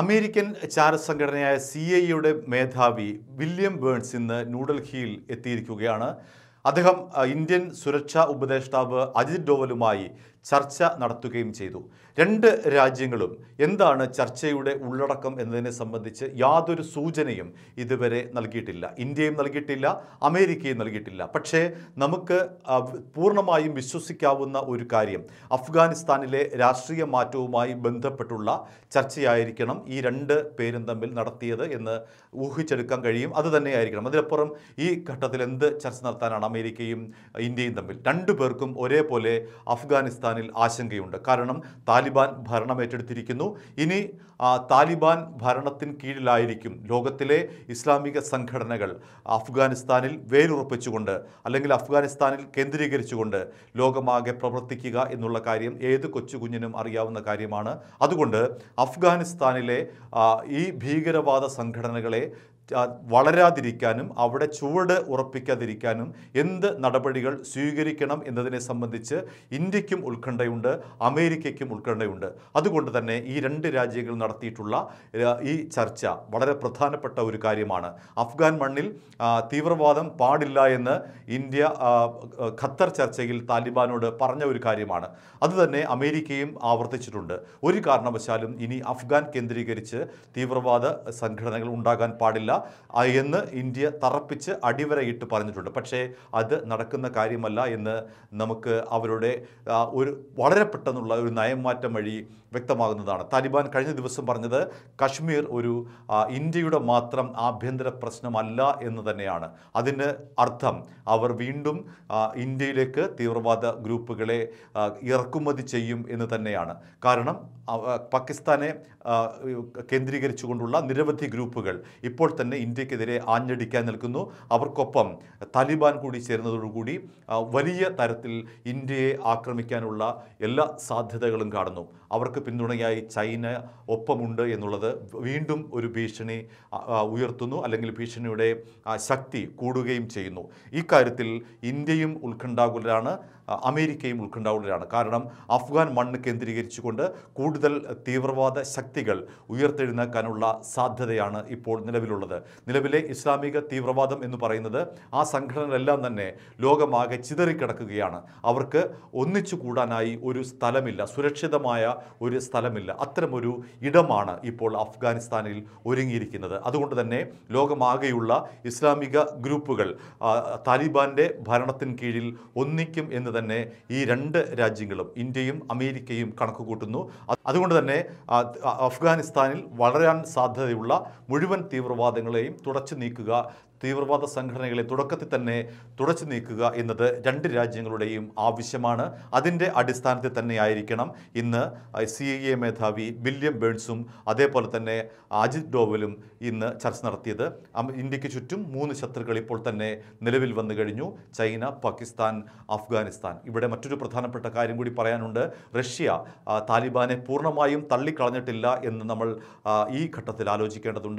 American ചാരസംഘടനയായ C I മേധാവി William Burns ഇന്ന് ന്യൂഡൽഹിയിൽ എത്തിയിരിക്കുകയാണ് അദ്ദേഹം ഇന്ത്യൻ സുരക്ഷാ ഉപദേഷ്ടാവ് അജിത് ഡോവലുമായി ചർച്ച നടത്തുകയും ചെയ്തു രണ്ട് രാജ്യങ്ങളും എന്താണ് ചർച്ചയുടെ ഉള്ളടക്കം എന്നതിനെ സംബന്ധിച്ച് യാതൊരു സൂചനയും ഇതുവരെ നൽകിയിട്ടില്ല ഇന്ത്യയും നൽകിയിട്ടില്ല അമേരിക്കയും നൽകിയിട്ടില്ല പക്ഷേ നമുക്ക് പൂർണ്ണമായും വിശ്വസിക്കാവുന്ന ഒരു കാര്യം അഫ്ഗാനിസ്ഥാനിലെ രാഷ്ട്രീയ മാറ്റവുമായി ബന്ധപ്പെട്ടുള്ള ചർച്ചയായിരിക്കണം ഈ രണ്ട് പേരും തമ്മിൽ നടത്തിയത് എന്ന് ഊഹിച്ചെടുക്കാൻ കഴിയും അത് തന്നെയായിരിക്കണം അതിലപ്പുറം ഈ ഘട്ടത്തിൽ എന്ത് ചർച്ച നടത്താനാണ് അമേരിക്കയും ഇന്ത്യയും തമ്മിൽ രണ്ടു പേർക്കും ഒരേപോലെ അഫ്ഗാനിസ്ഥാൻ പാകിസ്ഥാനിൽ ആശങ്കയുണ്ട് കാരണം താലിബാൻ ഭരണം ഏറ്റെടുത്തിരിക്കുന്നു ഇനി താലിബാൻ ഭരണത്തിന് കീഴിലായിരിക്കും ലോകത്തിലെ ഇസ്ലാമിക സംഘടനകൾ അഫ്ഗാനിസ്ഥാനിൽ വേരുറപ്പിച്ചുകൊണ്ട് അല്ലെങ്കിൽ അഫ്ഗാനിസ്ഥാനിൽ കേന്ദ്രീകരിച്ചുകൊണ്ട് ലോകമാകെ പ്രവർത്തിക്കുക എന്നുള്ള കാര്യം ഏത് കൊച്ചുകുഞ്ഞിനും അറിയാവുന്ന കാര്യമാണ് അതുകൊണ്ട് അഫ്ഗാനിസ്ഥാനിലെ ഈ ഭീകരവാദ സംഘടനകളെ വളരാതിരിക്കാനും അവിടെ ചുവട് ഉറപ്പിക്കാതിരിക്കാനും എന്ത് നടപടികൾ സ്വീകരിക്കണം എന്നതിനെ സംബന്ധിച്ച് ഇന്ത്യക്കും ഉത്കണ്ഠയുണ്ട് അമേരിക്കയ്ക്കും ഉത്കണ്ഠയുണ്ട് അതുകൊണ്ട് തന്നെ ഈ രണ്ട് രാജ്യങ്ങൾ നടത്തിയിട്ടുള്ള ഈ ചർച്ച വളരെ പ്രധാനപ്പെട്ട ഒരു കാര്യമാണ് അഫ്ഗാൻ മണ്ണിൽ തീവ്രവാദം പാടില്ല എന്ന് ഇന്ത്യ ഖത്തർ ചർച്ചയിൽ താലിബാനോട് പറഞ്ഞ ഒരു കാര്യമാണ് അതുതന്നെ അമേരിക്കയും ആവർത്തിച്ചിട്ടുണ്ട് ഒരു കാരണവശാലും ഇനി അഫ്ഗാൻ കേന്ദ്രീകരിച്ച് തീവ്രവാദ സംഘടനകൾ ഉണ്ടാകാൻ പാടില്ല എന്ന് ഇന്ത്യ തറപ്പിച്ച് അടിവരയിട്ട് പറഞ്ഞിട്ടുണ്ട് പക്ഷേ അത് നടക്കുന്ന കാര്യമല്ല എന്ന് നമുക്ക് അവരുടെ ഒരു വളരെ പെട്ടെന്നുള്ള ഒരു നയംമാറ്റം വഴി വ്യക്തമാകുന്നതാണ് താലിബാൻ കഴിഞ്ഞ ദിവസം പറഞ്ഞത് കശ്മീർ ഒരു ഇന്ത്യയുടെ മാത്രം ആഭ്യന്തര പ്രശ്നമല്ല എന്ന് തന്നെയാണ് അതിന് അർത്ഥം അവർ വീണ്ടും ഇന്ത്യയിലേക്ക് തീവ്രവാദ ഗ്രൂപ്പുകളെ ഇറക്കുമതി ചെയ്യും എന്ന് തന്നെയാണ് കാരണം പാകിസ്ഥാനെ കേന്ദ്രീകരിച്ചുകൊണ്ടുള്ള നിരവധി ഗ്രൂപ്പുകൾ ഇപ്പോൾ തന്നെ തന്നെ ഇന്ത്യക്കെതിരെ ആഞ്ഞടിക്കാൻ നിൽക്കുന്നു അവർക്കൊപ്പം താലിബാൻ കൂടി ചേരുന്നതോടുകൂടി വലിയ തരത്തിൽ ഇന്ത്യയെ ആക്രമിക്കാനുള്ള എല്ലാ സാധ്യതകളും കാണുന്നു അവർക്ക് പിന്തുണയായി ചൈന ഒപ്പമുണ്ട് എന്നുള്ളത് വീണ്ടും ഒരു ഭീഷണി ഉയർത്തുന്നു അല്ലെങ്കിൽ ഭീഷണിയുടെ ശക്തി കൂടുകയും ചെയ്യുന്നു ഈ കാര്യത്തിൽ ഇന്ത്യയും ഉത്കണ്ഠാകുലരാണ് അമേരിക്കയും ഉത്കണ്ഠാകുലരാണ് കാരണം അഫ്ഗാൻ മണ്ണ് കേന്ദ്രീകരിച്ചുകൊണ്ട് കൂടുതൽ തീവ്രവാദ ശക്തികൾ ഉയർത്തെഴുന്നേക്കാനുള്ള സാധ്യതയാണ് ഇപ്പോൾ നിലവിലുള്ളത് നിലവിലെ ഇസ്ലാമിക തീവ്രവാദം എന്ന് പറയുന്നത് ആ സംഘടനകളെല്ലാം തന്നെ ലോകമാകെ ചിതറിക്കിടക്കുകയാണ് അവർക്ക് ഒന്നിച്ചു കൂടാനായി ഒരു സ്ഥലമില്ല സുരക്ഷിതമായ ഒരു സ്ഥലമില്ല അത്തരമൊരു ഇടമാണ് ഇപ്പോൾ അഫ്ഗാനിസ്ഥാനിൽ ഒരുങ്ങിയിരിക്കുന്നത് അതുകൊണ്ട് തന്നെ ലോകമാകെയുള്ള ഇസ്ലാമിക ഗ്രൂപ്പുകൾ താലിബാൻ്റെ ഭരണത്തിന് കീഴിൽ ഒന്നിക്കും എന്ന് തന്നെ ഈ രണ്ട് രാജ്യങ്ങളും ഇന്ത്യയും അമേരിക്കയും കണക്ക് കൂട്ടുന്നു അതുകൊണ്ട് തന്നെ അഫ്ഗാനിസ്ഥാനിൽ വളരാൻ സാധ്യതയുള്ള മുഴുവൻ തീവ്രവാദ തീവ്രവാദങ്ങളെയും തുടച്ചു നീക്കുക തീവ്രവാദ സംഘടനകളെ തുടക്കത്തിൽ തന്നെ തുടച്ചു നീക്കുക എന്നത് രണ്ട് രാജ്യങ്ങളുടെയും ആവശ്യമാണ് അതിൻ്റെ അടിസ്ഥാനത്തിൽ തന്നെയായിരിക്കണം ഇന്ന് സി എ മേധാവി വില്യം ബേൺസും അതേപോലെ തന്നെ അജിത് ഡോവലും ഇന്ന് ചർച്ച നടത്തിയത് ഇന്ത്യക്ക് ചുറ്റും മൂന്ന് ശത്രുക്കൾ ഇപ്പോൾ തന്നെ നിലവിൽ വന്നു കഴിഞ്ഞു ചൈന പാകിസ്ഥാൻ അഫ്ഗാനിസ്ഥാൻ ഇവിടെ മറ്റൊരു പ്രധാനപ്പെട്ട കാര്യം കൂടി പറയാനുണ്ട് റഷ്യ താലിബാനെ പൂർണ്ണമായും തള്ളിക്കളഞ്ഞിട്ടില്ല എന്ന് നമ്മൾ ഈ ഘട്ടത്തിൽ ആലോചിക്കേണ്ടതുണ്ട്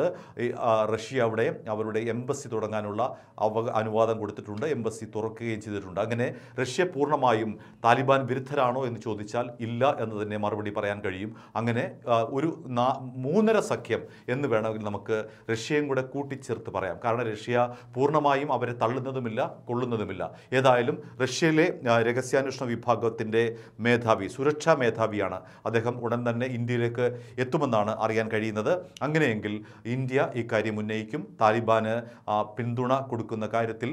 റഷ്യ അവിടെ അവരുടെ എംബസി തുടങ്ങാനുള്ള അവ അനുവാദം കൊടുത്തിട്ടുണ്ട് എംബസി തുറക്കുകയും ചെയ്തിട്ടുണ്ട് അങ്ങനെ റഷ്യ പൂർണ്ണമായും താലിബാൻ വിരുദ്ധരാണോ എന്ന് ചോദിച്ചാൽ ഇല്ല എന്ന് തന്നെ മറുപടി പറയാൻ കഴിയും അങ്ങനെ ഒരു മൂന്നര സഖ്യം എന്ന് വേണമെങ്കിൽ നമുക്ക് റഷ്യയും കൂടെ കൂട്ടിച്ചേർത്ത് പറയാം കാരണം റഷ്യ പൂർണ്ണമായും അവരെ തള്ളുന്നതുമില്ല കൊള്ളുന്നതുമില്ല ഏതായാലും റഷ്യയിലെ രഹസ്യാന്വേഷണ വിഭാഗത്തിൻ്റെ മേധാവി സുരക്ഷാ മേധാവിയാണ് അദ്ദേഹം ഉടൻ തന്നെ ഇന്ത്യയിലേക്ക് എത്തുമെന്നാണ് അറിയാൻ കഴിയുന്നത് അങ്ങനെയെങ്കിൽ ഇന്ത്യ ഇക്കാര്യം ഉന്നയിക്കും താലിബാന് പിന്തുണ കൊടുക്കുന്ന കാര്യത്തിൽ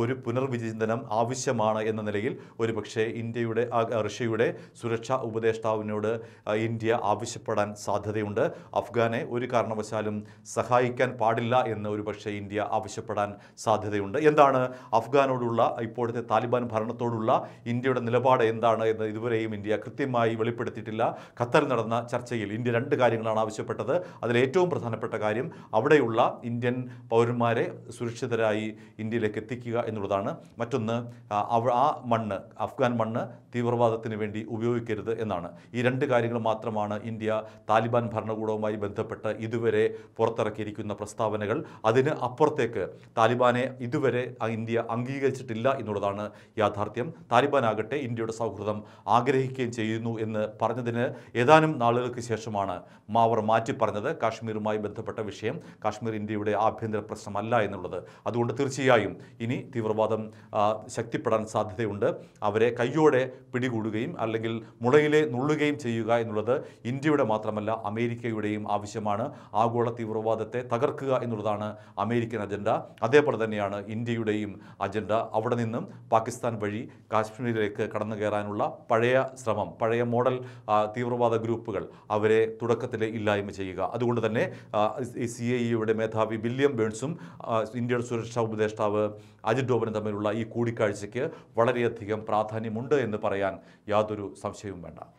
ഒരു പുനർവിചിന്തനം ആവശ്യമാണ് എന്ന നിലയിൽ ഒരുപക്ഷെ ഇന്ത്യയുടെ റഷ്യയുടെ സുരക്ഷാ ഉപദേഷ്ടാവിനോട് ഇന്ത്യ ആവശ്യപ്പെടാൻ സാധ്യതയുണ്ട് അഫ്ഗാനെ ഒരു കാരണവശാലും സഹായിക്കാൻ പാടില്ല എന്ന് ഒരുപക്ഷെ ഇന്ത്യ ആവശ്യപ്പെടാൻ സാധ്യതയുണ്ട് എന്താണ് അഫ്ഗാനോടുള്ള ഇപ്പോഴത്തെ താലിബാൻ ഭരണത്തോടുള്ള ഇന്ത്യയുടെ നിലപാട് എന്താണ് എന്ന് ഇതുവരെയും ഇന്ത്യ കൃത്യമായി വെളിപ്പെടുത്തിയിട്ടില്ല ഖത്തർ നടന്ന ചർച്ചയിൽ ഇന്ത്യ രണ്ട് കാര്യങ്ങളാണ് ആവശ്യപ്പെട്ടത് അതിൽ ഏറ്റവും പ്രധാനപ്പെട്ട കാര്യം അവിടെയുള്ള ഉള്ള ഇന്ത്യൻ പൗരന്മാരെ സുരക്ഷിതരായി ഇന്ത്യയിലേക്ക് എത്തിക്കുക എന്നുള്ളതാണ് മറ്റൊന്ന് ആ മണ്ണ് അഫ്ഗാൻ മണ്ണ് തീവ്രവാദത്തിന് വേണ്ടി ഉപയോഗിക്കരുത് എന്നാണ് ഈ രണ്ട് കാര്യങ്ങൾ മാത്രമാണ് ഇന്ത്യ താലിബാൻ ഭരണകൂടവുമായി ബന്ധപ്പെട്ട് ഇതുവരെ പുറത്തിറക്കിയിരിക്കുന്ന പ്രസ്താവനകൾ അതിന് അപ്പുറത്തേക്ക് താലിബാനെ ഇതുവരെ ഇന്ത്യ അംഗീകരിച്ചിട്ടില്ല എന്നുള്ളതാണ് യാഥാർത്ഥ്യം താലിബാൻ ആകട്ടെ ഇന്ത്യയുടെ സൗഹൃദം ആഗ്രഹിക്കുകയും ചെയ്യുന്നു എന്ന് പറഞ്ഞതിന് ഏതാനും നാളുകൾക്ക് ശേഷമാണ് മാവർ മാറ്റി പറഞ്ഞത് കാശ്മീരുമായി ബന്ധപ്പെട്ട വിഷയം കാശ്മീർ കാശ്മീർ ഇന്ത്യയുടെ ആഭ്യന്തര പ്രശ്നമല്ല എന്നുള്ളത് അതുകൊണ്ട് തീർച്ചയായും ഇനി തീവ്രവാദം ശക്തിപ്പെടാൻ സാധ്യതയുണ്ട് അവരെ കയ്യോടെ പിടികൂടുകയും അല്ലെങ്കിൽ മുളയിലെ നുള്ളുകയും ചെയ്യുക എന്നുള്ളത് ഇന്ത്യയുടെ മാത്രമല്ല അമേരിക്കയുടെയും ആവശ്യമാണ് ആഗോള തീവ്രവാദത്തെ തകർക്കുക എന്നുള്ളതാണ് അമേരിക്കൻ അജണ്ട അതേപോലെ തന്നെയാണ് ഇന്ത്യയുടെയും അജണ്ട അവിടെ നിന്നും പാകിസ്ഥാൻ വഴി കാശ്മീരിലേക്ക് കടന്നു കയറാനുള്ള പഴയ ശ്രമം പഴയ മോഡൽ തീവ്രവാദ ഗ്രൂപ്പുകൾ അവരെ തുടക്കത്തിലെ ഇല്ലായ്മ ചെയ്യുക അതുകൊണ്ട് തന്നെ സി എ ഇയുടെ മേധാവി വില്യം ബേൺസും ഇന്ത്യയുടെ സുരക്ഷാ ഉപദേഷ്ടാവ് അജിത് ഡോബനും തമ്മിലുള്ള ഈ കൂടിക്കാഴ്ചയ്ക്ക് വളരെയധികം പ്രാധാന്യമുണ്ട് എന്ന് പറയാൻ യാതൊരു സംശയവും വേണ്ട